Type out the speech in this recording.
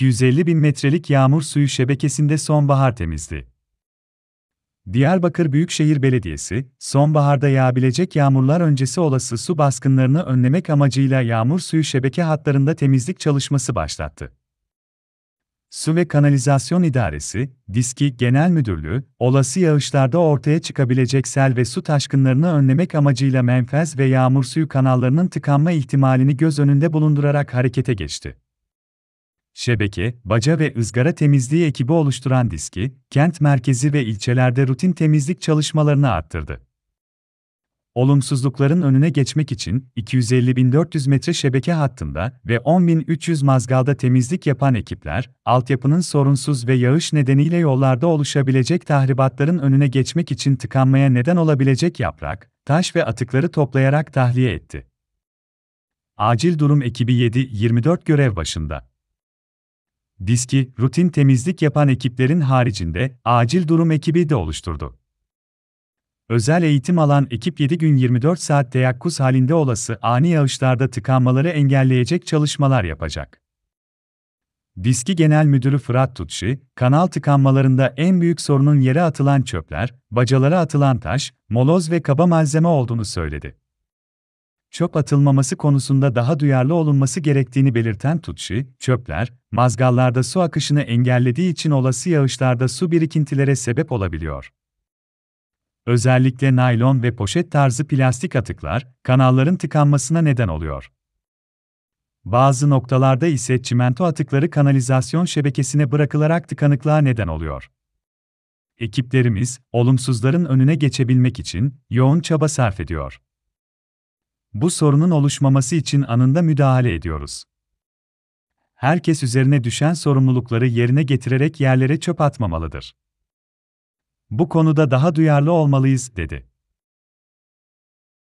250 bin metrelik yağmur suyu şebekesinde sonbahar temizdi. Diyarbakır Büyükşehir Belediyesi, sonbaharda yağabilecek yağmurlar öncesi olası su baskınlarını önlemek amacıyla yağmur suyu şebeke hatlarında temizlik çalışması başlattı. Su ve Kanalizasyon İdaresi, Diski Genel Müdürlüğü, olası yağışlarda ortaya çıkabilecek sel ve su taşkınlarını önlemek amacıyla menfez ve yağmur suyu kanallarının tıkanma ihtimalini göz önünde bulundurarak harekete geçti şebeke, baca ve ızgara temizliği ekibi oluşturan diski, kent merkezi ve ilçelerde rutin temizlik çalışmalarını arttırdı. Olumsuzlukların önüne geçmek için 250.400 metre şebeke hattında ve 10.300 mazgalda temizlik yapan ekipler, altyapının sorunsuz ve yağış nedeniyle yollarda oluşabilecek tahribatların önüne geçmek için tıkanmaya neden olabilecek yaprak, taş ve atıkları toplayarak tahliye etti. Acil durum ekibi 7-24 görev başında. Diski, rutin temizlik yapan ekiplerin haricinde, acil durum ekibi de oluşturdu. Özel eğitim alan ekip 7 gün 24 saat teyakkuz halinde olası ani yağışlarda tıkanmaları engelleyecek çalışmalar yapacak. Diski Genel Müdürü Fırat Tutşi, kanal tıkanmalarında en büyük sorunun yere atılan çöpler, bacalara atılan taş, moloz ve kaba malzeme olduğunu söyledi çöp atılmaması konusunda daha duyarlı olunması gerektiğini belirten Tutşi, çöpler, mazgallarda su akışını engellediği için olası yağışlarda su birikintilere sebep olabiliyor. Özellikle naylon ve poşet tarzı plastik atıklar, kanalların tıkanmasına neden oluyor. Bazı noktalarda ise çimento atıkları kanalizasyon şebekesine bırakılarak tıkanıklığa neden oluyor. Ekiplerimiz, olumsuzların önüne geçebilmek için yoğun çaba sarf ediyor. Bu sorunun oluşmaması için anında müdahale ediyoruz. Herkes üzerine düşen sorumlulukları yerine getirerek yerlere çöp atmamalıdır. Bu konuda daha duyarlı olmalıyız, dedi.